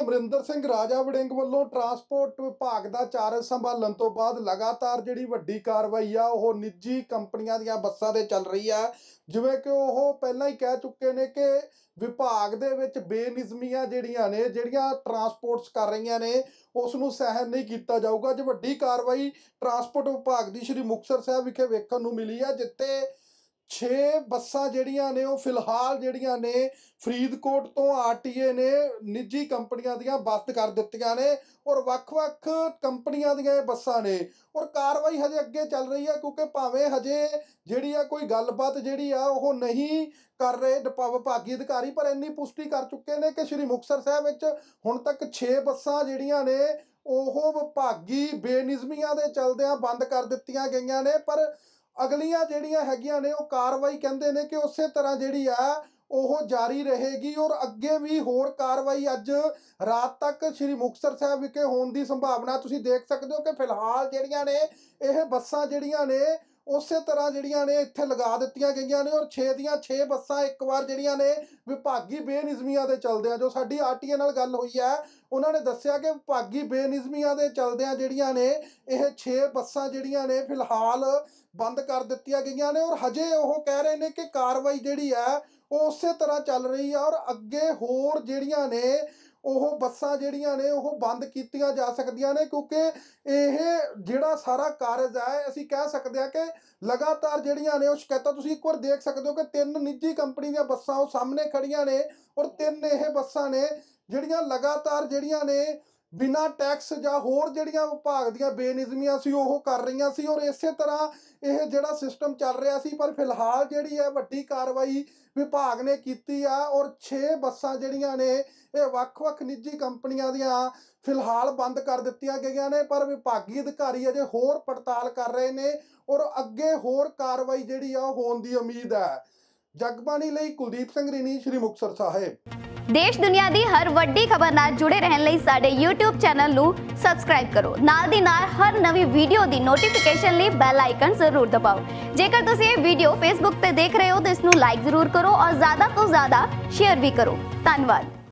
ਅਮਰਿੰਦਰ ਸਿੰਘ ਰਾਜਾ ਵੜਿੰਗ ਵੱਲੋਂ ਟਰਾਂਸਪੋਰਟ ਵਿਭਾਗ ਦਾ ਚਾਰਜ ਸੰਭਾਲਣ ਤੋਂ ਬਾਅਦ ਲਗਾਤਾਰ ਜਿਹੜੀ ਵੱਡੀ ਕਾਰਵਾਈ ਆ ਉਹ ਨਿੱਜੀ ਕੰਪਨੀਆਂ ਦੀਆਂ ਬੱਸਾਂ ਦੇ ਚੱਲ ਰਹੀ ਆ ਜਿਵੇਂ ਕਿ ਉਹ ਪਹਿਲਾਂ ਹੀ ਕਹਿ ਚੁੱਕੇ ਨੇ ਕਿ ਵਿਭਾਗ ਦੇ ਵਿੱਚ ਬੇਨਿਜ਼ਮੀਆਂ ਜਿਹੜੀਆਂ ਨੇ ਜਿਹੜੀਆਂ ਟਰਾਂਸਪੋਰਟਸ ਕਰ ਰਹੀਆਂ ਨੇ ਉਸ ਨੂੰ ਸਹਿਨ ਨਹੀਂ ਕੀਤਾ ਜਾਊਗਾ ਜੇ ਵੱਡੀ ਕਾਰਵਾਈ ਟਰਾਂਸਪੋਰਟ ਵਿਭਾਗ ਦੀ ਸ਼੍ਰੀ ਮੁਕਸਰ ਸਾਹਿਬ ਵਿਖੇ ਵੇਖਣ ਨੂੰ ਮਿਲੀ ਆ ਜਿੱਥੇ 6 ਬੱਸਾਂ ਜਿਹੜੀਆਂ ਨੇ ਉਹ ਫਿਲਹਾਲ ਜਿਹੜੀਆਂ ਨੇ ਫਰੀਦਕੋਟ ਤੋਂ ਆਰਟੀਏ ਨੇ ਨਿੱਜੀ ਕੰਪਨੀਆਂ ਦੀਆਂ ਬੰਦ ਕਰ ਦਿੱਤੀਆਂ ਨੇ ਔਰ ਵੱਖ-ਵੱਖ ਕੰਪਨੀਆਂ ਦੀਆਂ ਇਹ ਬੱਸਾਂ ਨੇ ਔਰ ਕਾਰਵਾਈ ਹਜੇ ਅੱਗੇ ਚੱਲ ਰਹੀ ਹੈ ਕਿਉਂਕਿ ਭਾਵੇਂ ਹਜੇ ਜਿਹੜੀ ਆ ਕੋਈ ਗੱਲਬਾਤ ਜਿਹੜੀ ਆ ਉਹ ਨਹੀਂ ਕਰ ਰਹੇ ਵਿਭਾਗੀ ਅਧਿਕਾਰੀ ਪਰ ਇੰਨੀ ਪੁਸ਼ਟੀ ਕਰ ਚੁੱਕੇ ਨੇ ਕਿ ਸ਼੍ਰੀ ਮੁਕਤਸਰ ਸਾਹਿਬ ਵਿੱਚ ਹੁਣ ਤੱਕ 6 ਬੱਸਾਂ ਜਿਹੜੀਆਂ ਨੇ ਉਹ ਵਿਭਾਗੀ ਬੇਨਿਜ਼ਮੀਆਂ ਦੇ ਚਲਦਿਆਂ ਬੰਦ ਕਰ ਦਿੱਤੀਆਂ ਗਈਆਂ ਨੇ ਪਰ ਅਗਲੀਆਂ ਜਿਹੜੀਆਂ ਹੈਗੀਆਂ ਨੇ ਉਹ ਕਾਰਵਾਈ ਕਹਿੰਦੇ ਨੇ ਕਿ ਉਸੇ ਤਰ੍ਹਾਂ ਜਿਹੜੀ ਆ ਉਹ ਜਾਰੀ ਰਹੇਗੀ ਔਰ ਅੱਗੇ ਵੀ ਹੋਰ ਕਾਰਵਾਈ ਅੱਜ ਰਾਤ ਤੱਕ ਸ੍ਰੀ ਮੁਕਸਰ ਸਾਹਿਬ ਵਿਖੇ ਹੋਣ ਦੀ ਸੰਭਾਵਨਾ ਤੁਸੀਂ ਦੇਖ ਸਕਦੇ ਹੋ ਕਿ ਫਿਲਹਾਲ ਜਿਹੜੀਆਂ ਨੇ ਇਹ ਬੱਸਾਂ ਜਿਹੜੀਆਂ ਨੇ ਉਸੇ ਤਰ੍ਹਾਂ ਜਿਹੜੀਆਂ ਨੇ ਇੱਥੇ ਲਗਾ ਦਿੱਤੀਆਂ ਗਈਆਂ ਨੇ ਔਰ 6 ਦੀਆਂ 6 ਬੱਸਾਂ ਇੱਕ ਵਾਰ ਜਿਹੜੀਆਂ ਨੇ ਵਿਭਾਗੀ ਬੇਨਿਜ਼ਮੀਆਂ ਦੇ ਚਲਦਿਆਂ ਜੋ ਸਾਡੀ ਆਰਟੀਏ ਨਾਲ ਗੱਲ ਹੋਈ ਹੈ ਉਹਨਾਂ ਨੇ ਦੱਸਿਆ ਕਿ ਵਿਭਾਗੀ ਬੇਨਿਜ਼ਮੀਆਂ ਦੇ ਚਲਦਿਆਂ ਜਿਹੜੀਆਂ ਨੇ ਇਹ 6 ਬੱਸਾਂ ਜਿਹੜੀਆਂ ਨੇ ਫਿਲਹਾਲ ਬੰਦ ਕਰ ਦਿੱਤੀਆਂ ਗਈਆਂ ਨੇ ਔਰ ਹਜੇ ਉਹ ਕਹਿ ਰਹੇ ਨੇ ਕਿ ਕਾਰਵਾਈ ਜਿਹੜੀ ਹੈ ਉਹ ਉਸੇ ਤਰ੍ਹਾਂ ਚੱਲ ਰਹੀ ਹੈ ਔਰ ਅੱਗੇ ਹੋਰ ਜਿਹੜੀਆਂ ਨੇ ਉਹ ਬੱਸਾਂ ਜਿਹੜੀਆਂ ਨੇ ਉਹ ਬੰਦ ਕੀਤੀਆਂ ਜਾ ਸਕਦੀਆਂ ਨੇ ਕਿਉਂਕਿ ਇਹ ਜਿਹੜਾ ਸਾਰਾ ਕਾਰਜ ਹੈ ਅਸੀਂ ਕਹਿ ਸਕਦੇ ਹਾਂ ਕਿ ਲਗਾਤਾਰ ਜਿਹੜੀਆਂ ਨੇ ਉਹ ਸ਼ਿਕਾਇਤਾਂ ਤੁਸੀਂ ਇੱਕ ਵਾਰ ਦੇਖ ਸਕਦੇ ਹੋ ਕਿ ਤਿੰਨ ਨਿੱਜੀ ਕੰਪਨੀ ਦੀਆਂ ਬੱਸਾਂ ਉਹ ਸਾਹਮਣੇ ਖੜੀਆਂ ਨੇ ਔਰ ਤਿੰਨ ਇਹ ਬੱਸਾਂ ਨੇ ਜਿਹੜੀਆਂ ਲਗਾਤਾਰ ਜਿਹੜੀਆਂ ਨੇ ਬਿਨਾ ਟੈਕਸ ਜਾਂ ਹੋਰ ਜਿਹੜੀਆਂ ਵਿਭਾਗ ਦੀਆਂ ਬੇਨਿਜ਼ਮੀਆਂ ਸੀ ਉਹ ਕਰ ਰਹੀਆਂ ਸੀ ਔਰ ਇਸੇ ਤਰ੍ਹਾਂ ਇਹ ਜਿਹੜਾ ਸਿਸਟਮ ਚੱਲ ਰਿਹਾ ਸੀ ਪਰ ਫਿਲਹਾਲ ਜਿਹੜੀ ਹੈ ਵੱਡੀ ਕਾਰਵਾਈ ਵਿਭਾਗ ਨੇ ਕੀਤੀ ਆ ਔਰ 6 ਬੱਸਾਂ ਜਿਹੜੀਆਂ ਨੇ ਇਹ ਵੱਖ-ਵੱਖ ਨਿੱਜੀ ਕੰਪਨੀਆਂ ਦੀਆਂ ਫਿਲਹਾਲ ਬੰਦ ਕਰ ਦਿੱਤੀਆਂ ਗਈਆਂ ਨੇ ਪਰ ਵਿਭਾਗੀ ਅਧਿਕਾਰੀ ਅਜੇ ਹੋਰ ਪੜਤਾਲ ਕਰ ਰਹੇ ਨੇ ਔਰ ਅੱਗੇ ਹੋਰ ਕਾਰਵਾਈ ਜਿਹੜੀ ਆ ਹੋਣ ਦੀ ਉਮੀਦ ਹੈ ਜਗਬਾਣੀ ਲਈ ਕੁਲਦੀਪ ਸਿੰਘ ਰਿਨੀ ਸ਼੍ਰੀ ਮੁਕਸਰ ਸਾਹਿਬ ਦੇਸ਼ ਦੁਨੀਆ ਦੀ ਹਰ ਵੱਡੀ ਖਬਰ ਨਾਲ ਜੁੜੇ ਰਹਿਣ ਲਈ ਸਾਡੇ YouTube ਚੈਨਲ ਨੂੰ ਸਬਸਕ੍ਰਾਈਬ ਕਰੋ ਨਾਲ ਦੀ ਨਾਲ ਹਰ ਨਵੀਂ ਵੀਡੀਓ ਦੀ ਨੋਟੀਫਿਕੇਸ਼ਨ ਲਈ ਬੈਲ ਆਈਕਨ ਜ਼ਰੂਰ ਦਬਾਓ ਜੇਕਰ ਤੁਸੀਂ ਇਹ ਵੀਡੀਓ Facebook ਤੇ ਦੇਖ ਰਹੇ ਹੋ ਤਾਂ ਇਸ ਨੂੰ ਲਾਈਕ ਜ਼ਰੂਰ ਕਰੋ ਔਰ ਜ਼ਿਆਦਾ ਤੋਂ ਜ਼ਿਆਦਾ ਸ਼ੇਅਰ ਵੀ ਕਰੋ ਧੰਨਵਾਦ